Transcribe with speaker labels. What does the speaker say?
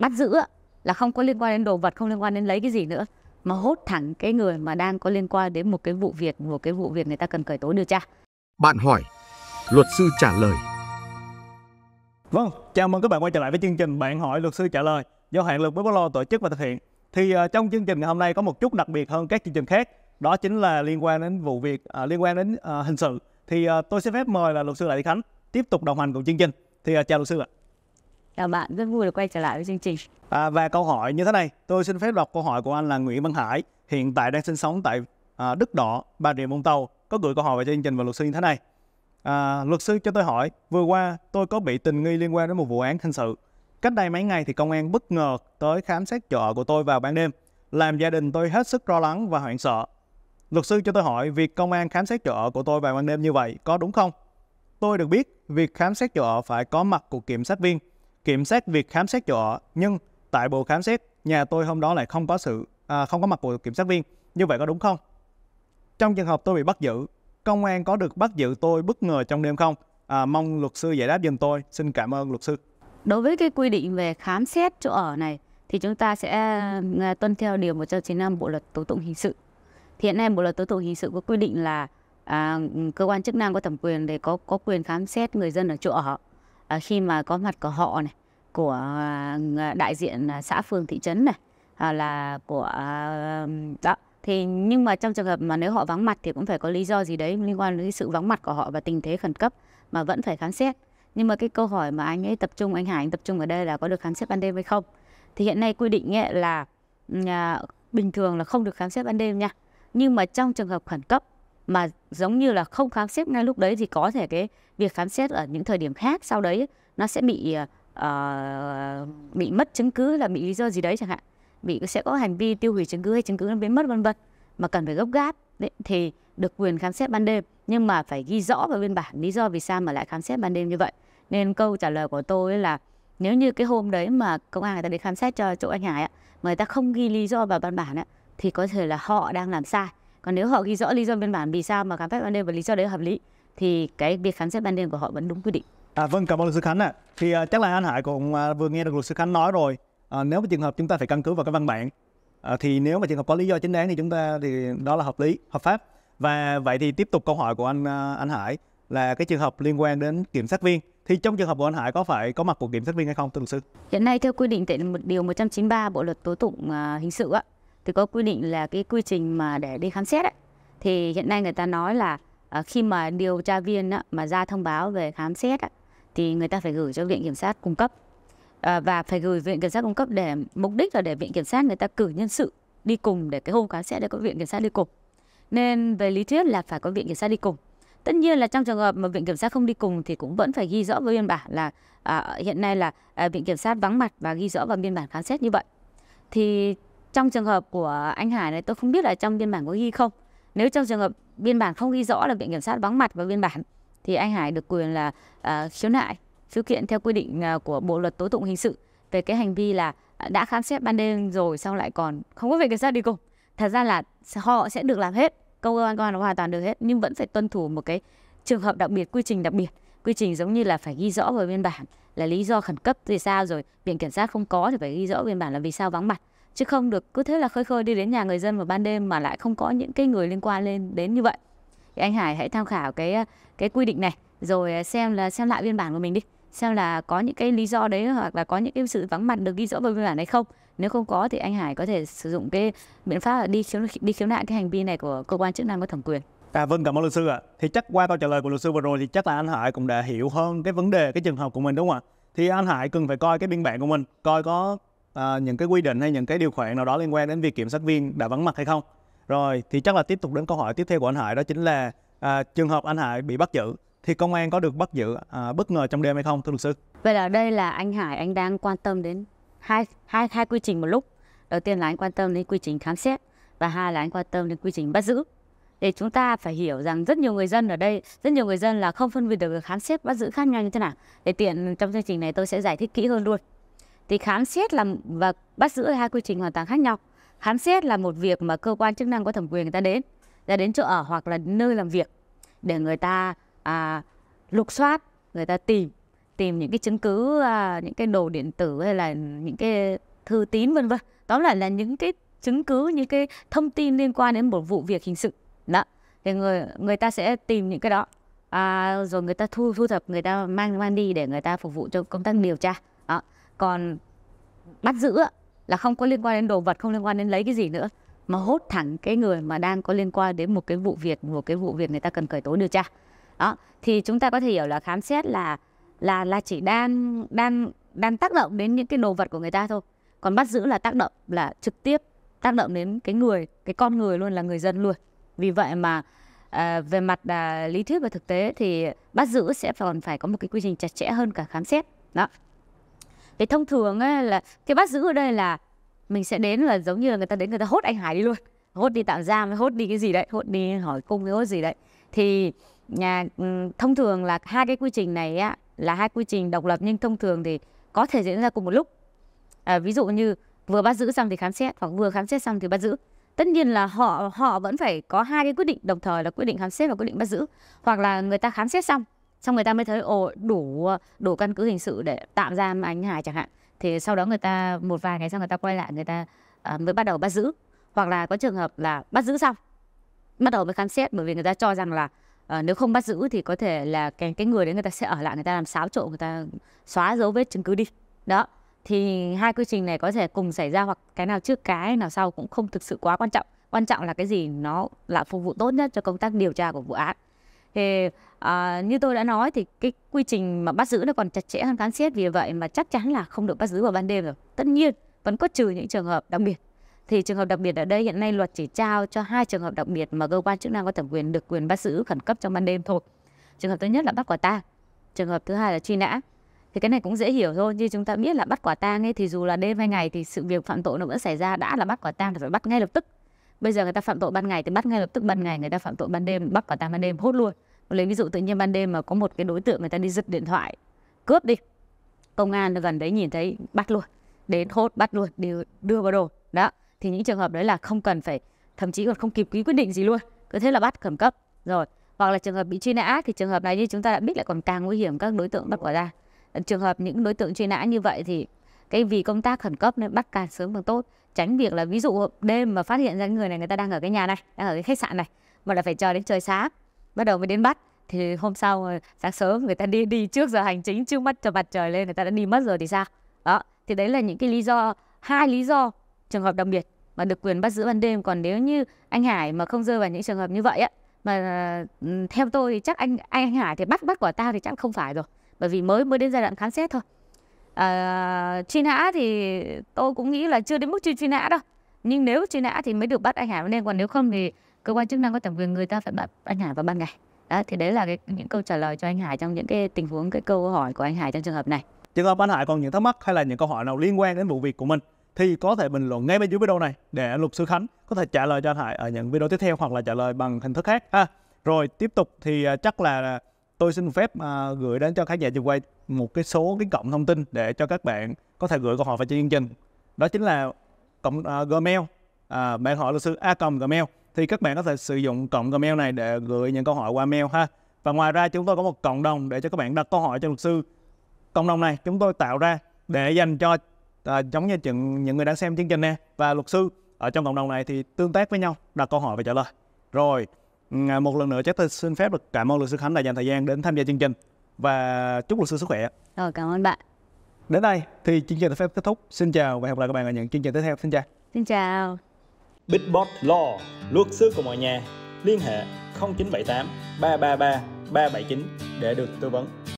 Speaker 1: bắt giữ là không có liên quan đến đồ vật không liên quan đến lấy cái gì nữa mà hốt thẳng cái người mà đang có liên quan đến một cái vụ việc một cái vụ việc người ta cần khởi tố điều tra
Speaker 2: bạn hỏi luật sư trả lời vâng chào mừng các bạn quay trở lại với chương trình bạn hỏi luật sư trả lời do hạn lực với lo tổ chức và thực hiện thì uh, trong chương trình ngày hôm nay có một chút đặc biệt hơn các chương trình khác đó chính là liên quan đến vụ việc uh, liên quan đến uh, hình sự thì uh, tôi sẽ phép mời là luật sư lại thị khánh tiếp tục đồng hành cùng chương trình thì uh, chào luật sư ạ
Speaker 1: Chào bạn, rất vui được quay trở lại với chương trình.
Speaker 2: À, và câu hỏi như thế này, tôi xin phép đọc câu hỏi của anh là Nguyễn Văn Hải, hiện tại đang sinh sống tại à, Đức Đỏ, Bà Rịa Vũng Tàu, có gửi câu hỏi về chương trình và luật sư như thế này. À, luật sư cho tôi hỏi, vừa qua tôi có bị tình nghi liên quan đến một vụ án hình sự. Cách đây mấy ngày thì công an bất ngờ tới khám xét chỗ của tôi vào ban đêm, làm gia đình tôi hết sức lo lắng và hoảng sợ. Luật sư cho tôi hỏi, việc công an khám xét chỗ của tôi vào ban đêm như vậy có đúng không? Tôi được biết, việc khám xét chỗ phải có mặt của kiểm sát viên kiểm xét việc khám xét chỗ ở nhưng tại bộ khám xét nhà tôi hôm đó lại không có sự à, không có mặt của kiểm sát viên như vậy có đúng không trong trường hợp tôi bị bắt giữ công an có được bắt giữ tôi bất ngờ trong đêm không à, mong luật sư giải đáp giùm tôi xin cảm ơn luật sư
Speaker 1: đối với cái quy định về khám xét chỗ ở này thì chúng ta sẽ à, tuân theo điều 195 bộ luật tố tụng hình sự thì hiện nay bộ luật tố tụng hình sự có quy định là à, cơ quan chức năng có thẩm quyền để có có quyền khám xét người dân ở chỗ ở Ờ, khi mà có mặt của họ này của ờ, đại diện ờ, xã phường thị trấn này à, là của đó thì nhưng mà trong trường hợp mà nếu họ vắng mặt thì cũng phải có lý do gì đấy liên quan đến sự vắng mặt của họ và tình thế khẩn cấp mà vẫn phải khám xét nhưng mà cái câu hỏi mà anh ấy tập trung anh Hải anh tập trung ở đây là có được khám xét ban đêm hay không thì hiện nay quy định ấy là ừ, à, bình thường là không được khám xét ban đêm nha nhưng mà trong trường hợp khẩn cấp mà giống như là không khám xét ngay lúc đấy thì có thể cái việc khám xét ở những thời điểm khác sau đấy nó sẽ bị uh, bị mất chứng cứ là bị lý do gì đấy chẳng hạn bị sẽ có hành vi tiêu hủy chứng cứ hay chứng cứ nó biến mất vân vân mà cần phải gấp gáp đấy, thì được quyền khám xét ban đêm nhưng mà phải ghi rõ vào biên bản lý do vì sao mà lại khám xét ban đêm như vậy nên câu trả lời của tôi là nếu như cái hôm đấy mà công an người ta đi khám xét cho chỗ anh Hải ạ, mà người ta không ghi lý do vào văn bản ạ, thì có thể là họ đang làm sai còn nếu họ ghi rõ lý do biên bản vì sao mà khám phép ban đêm và lý do đấy hợp lý thì cái việc khám xét ban đêm
Speaker 2: của họ vẫn đúng quy định à, vâng cảm ơn luật sư khánh ạ à. thì à, chắc là anh hải cũng à, vừa nghe được luật sư khánh nói rồi à, nếu mà trường hợp chúng ta phải căn cứ vào cái văn bản à, thì nếu mà trường hợp có lý do chính đáng thì chúng ta thì đó là hợp lý hợp pháp và vậy thì tiếp tục câu hỏi của anh à, anh hải là cái trường hợp liên quan đến kiểm sát viên thì trong trường hợp của anh Hải có phải có mặt của kiểm sát viên hay không thưa luật sư?
Speaker 1: Hiện nay theo quy định tại một điều 193 Bộ luật tố tụng à, hình sự ạ thì có quy định là cái quy trình mà để đi khám xét ấy, thì hiện nay người ta nói là à, khi mà điều tra viên á, mà ra thông báo về khám xét á, thì người ta phải gửi cho viện kiểm sát cung cấp à, và phải gửi viện kiểm sát cung cấp để mục đích là để viện kiểm sát người ta cử nhân sự đi cùng để cái hôm khám xét để có viện kiểm sát đi cùng nên về lý thuyết là phải có viện kiểm sát đi cùng tất nhiên là trong trường hợp mà viện kiểm sát không đi cùng thì cũng vẫn phải ghi rõ với biên bản là à, hiện nay là à, viện kiểm sát vắng mặt và ghi rõ vào biên bản khám xét như vậy thì trong trường hợp của anh Hải này tôi không biết là trong biên bản có ghi không nếu trong trường hợp biên bản không ghi rõ là viện kiểm sát vắng mặt vào biên bản thì anh Hải được quyền là uh, khiếu nại khiếu kiện theo quy định uh, của bộ luật tố tụng hình sự về cái hành vi là à, đã khám xét ban đêm rồi xong lại còn không có viện kiểm sát đi cùng thật ra là họ sẽ được làm hết công an công an hoàn toàn được hết nhưng vẫn phải tuân thủ một cái trường hợp đặc biệt quy trình đặc biệt quy trình giống như là phải ghi rõ vào biên bản là lý do khẩn cấp vì sao rồi viện kiểm sát không có thì phải ghi rõ biên bản là vì sao vắng mặt chứ không được cứ thế là khơi khơi đi đến nhà người dân vào ban đêm mà lại không có những cái người liên quan lên đến như vậy thì anh Hải hãy tham khảo cái cái quy định này rồi à, xem là xem lại biên bản của mình đi xem là có những cái lý do đấy hoặc là có những cái sự vắng mặt được ghi rõ vào biên bản này không nếu không có thì anh Hải có thể sử dụng cái biện pháp là đi khiếu đi khiếu nại cái hành vi này của cơ quan chức năng có thẩm quyền
Speaker 2: À vâng cảm ơn luật sư ạ. Thì chắc qua câu trả lời của luật sư vừa rồi thì chắc là anh Hải cũng đã hiểu hơn cái vấn đề cái trường hợp của mình đúng không ạ? Thì anh Hải cần phải coi cái biên bản của mình, coi có à, những cái quy định hay những cái điều khoản nào đó liên quan đến việc kiểm sát viên đã vắng mặt hay không rồi thì chắc là tiếp tục đến câu hỏi tiếp theo của anh Hải đó chính là à, trường hợp anh Hải bị bắt giữ thì công an có được bắt giữ à, bất ngờ trong đêm hay không thưa luật sư
Speaker 1: vậy là đây là anh Hải anh đang quan tâm đến hai hai hai quy trình một lúc đầu tiên là anh quan tâm đến quy trình khám xét và hai là anh quan tâm đến quy trình bắt giữ để chúng ta phải hiểu rằng rất nhiều người dân ở đây rất nhiều người dân là không phân biệt được khám xét bắt giữ khác nhau như thế nào để tiện trong chương trình này tôi sẽ giải thích kỹ hơn luôn thì khám xét là và bắt giữ hai quy trình hoàn toàn khác nhau khám xét là một việc mà cơ quan chức năng có thẩm quyền người ta đến ra đến chỗ ở hoặc là nơi làm việc để người ta à, lục soát người ta tìm tìm những cái chứng cứ à, những cái đồ điện tử hay là những cái thư tín vân vân tóm lại là những cái chứng cứ những cái thông tin liên quan đến một vụ việc hình sự đó thì người người ta sẽ tìm những cái đó à, rồi người ta thu thu thập người ta mang mang đi để người ta phục vụ cho công tác điều tra đó còn bắt giữ là không có liên quan đến đồ vật không liên quan đến lấy cái gì nữa mà hốt thẳng cái người mà đang có liên quan đến một cái vụ việc một cái vụ việc người ta cần khởi tố điều tra đó thì chúng ta có thể hiểu là khám xét là là là chỉ đang đang đang tác động đến những cái đồ vật của người ta thôi còn bắt giữ là tác động là trực tiếp tác động đến cái người cái con người luôn là người dân luôn vì vậy mà à, về mặt à, lý thuyết và thực tế thì bắt giữ sẽ còn phải có một cái quy trình chặt chẽ hơn cả khám xét đó cái thông thường ấy là cái bắt giữ ở đây là mình sẽ đến là giống như là người ta đến người ta hốt anh Hải đi luôn hốt đi tạm giam hốt đi cái gì đấy hốt đi hỏi cung hốt gì đấy thì nhà ừ, thông thường là hai cái quy trình này á là hai quy trình độc lập nhưng thông thường thì có thể diễn ra cùng một lúc à, ví dụ như vừa bắt giữ xong thì khám xét hoặc vừa khám xét xong thì bắt giữ tất nhiên là họ họ vẫn phải có hai cái quyết định đồng thời là quyết định khám xét và quyết định bắt giữ hoặc là người ta khám xét xong xong người ta mới thấy ồ đủ đủ căn cứ hình sự để tạm giam anh Hải chẳng hạn thì sau đó người ta một vài ngày sau người ta quay lại người ta à, mới bắt đầu bắt giữ hoặc là có trường hợp là bắt giữ xong bắt đầu mới khám xét bởi vì người ta cho rằng là à, nếu không bắt giữ thì có thể là cái cái người đấy người ta sẽ ở lại người ta làm xáo trộn người ta xóa dấu vết chứng cứ đi đó thì hai quy trình này có thể cùng xảy ra hoặc cái nào trước cái nào sau cũng không thực sự quá quan trọng quan trọng là cái gì nó là phục vụ tốt nhất cho công tác điều tra của vụ án thì à, như tôi đã nói thì cái quy trình mà bắt giữ nó còn chặt chẽ hơn khám xét vì vậy mà chắc chắn là không được bắt giữ vào ban đêm rồi tất nhiên vẫn có trừ những trường hợp đặc biệt thì trường hợp đặc biệt ở đây hiện nay luật chỉ trao cho hai trường hợp đặc biệt mà cơ quan chức năng có thẩm quyền được quyền bắt giữ khẩn cấp trong ban đêm thôi trường hợp thứ nhất là bắt quả tang trường hợp thứ hai là truy nã thì cái này cũng dễ hiểu thôi như chúng ta biết là bắt quả tang ấy thì dù là đêm hay ngày thì sự việc phạm tội nó vẫn xảy ra đã là bắt quả tang thì phải bắt ngay lập tức bây giờ người ta phạm tội ban ngày thì bắt ngay lập tức ban ngày người ta phạm tội ban đêm bắt cả ta ban đêm hốt luôn lấy ví dụ tự nhiên ban đêm mà có một cái đối tượng người ta đi giật điện thoại cướp đi công an gần đấy nhìn thấy bắt luôn đến hốt bắt luôn đưa đưa vào đồ đó thì những trường hợp đấy là không cần phải thậm chí còn không kịp ký quyết định gì luôn cứ thế là bắt khẩn cấp rồi hoặc là trường hợp bị truy nã thì trường hợp này như chúng ta đã biết lại còn càng nguy hiểm các đối tượng bắt quả ra trường hợp những đối tượng truy nã như vậy thì cái vì công tác khẩn cấp nên bắt càng sớm càng tốt tránh việc là ví dụ đêm mà phát hiện ra người này người ta đang ở cái nhà này đang ở cái khách sạn này mà là phải chờ đến trời sáng bắt đầu mới đến bắt thì hôm sau ờ, sáng sớm người ta đi đi trước giờ hành chính trước mắt cho mặt trời lên người ta đã đi mất rồi thì sao đó thì đấy là những cái lý do hai lý do trường hợp đặc biệt mà được quyền bắt giữ ban đêm còn nếu như anh Hải mà không rơi vào những trường hợp như vậy á mà ừ, theo tôi thì chắc anh anh, anh Hải thì bắt bắt quả tao thì chắc không phải rồi bởi vì mới mới đến giai đoạn khám xét thôi uh, truy nã thì tôi cũng nghĩ là chưa đến mức truy truy nã đâu nhưng nếu truy nã thì mới được bắt anh Hải nên còn nếu không thì cơ quan chức năng có thẩm quyền người ta phải bắt anh Hải vào ban ngày đó, thì đấy là cái, những câu trả lời cho anh Hải trong những cái tình huống cái câu hỏi của anh Hải trong trường hợp này
Speaker 2: trường hợp anh Hải còn những thắc mắc hay là những câu hỏi nào liên quan đến vụ việc của mình thì có thể bình luận ngay bên dưới video này để luật sư Khánh có thể trả lời cho anh Hải ở những video tiếp theo hoặc là trả lời bằng hình thức khác ha. Rồi tiếp tục thì à, chắc là tôi xin phép à, gửi đến cho khán giả trường quay một cái số cái cộng thông tin để cho các bạn có thể gửi câu hỏi vào cho chương trình đó chính là cộng uh, à, gmail à, bạn hỏi luật sư a gmail thì các bạn có thể sử dụng cộng gmail này để gửi những câu hỏi qua mail ha và ngoài ra chúng tôi có một cộng đồng để cho các bạn đặt câu hỏi cho luật sư cộng đồng này chúng tôi tạo ra để dành cho à, giống như chừng những người đang xem chương trình nè và luật sư ở trong cộng đồng này thì tương tác với nhau đặt câu hỏi và trả lời rồi ừ, à, một lần nữa chắc tôi xin phép được cảm ơn luật sư khánh đã dành thời gian đến tham gia chương trình và chúc luật sư sức khỏe
Speaker 1: rồi cảm ơn bạn
Speaker 2: đến đây thì chương trình đã phép kết thúc xin chào và hẹn gặp lại các bạn ở những chương trình tiếp theo xin chào
Speaker 1: xin chào
Speaker 2: Bitbot Law luật sư của mọi nhà liên hệ 0978 333 379 để được tư vấn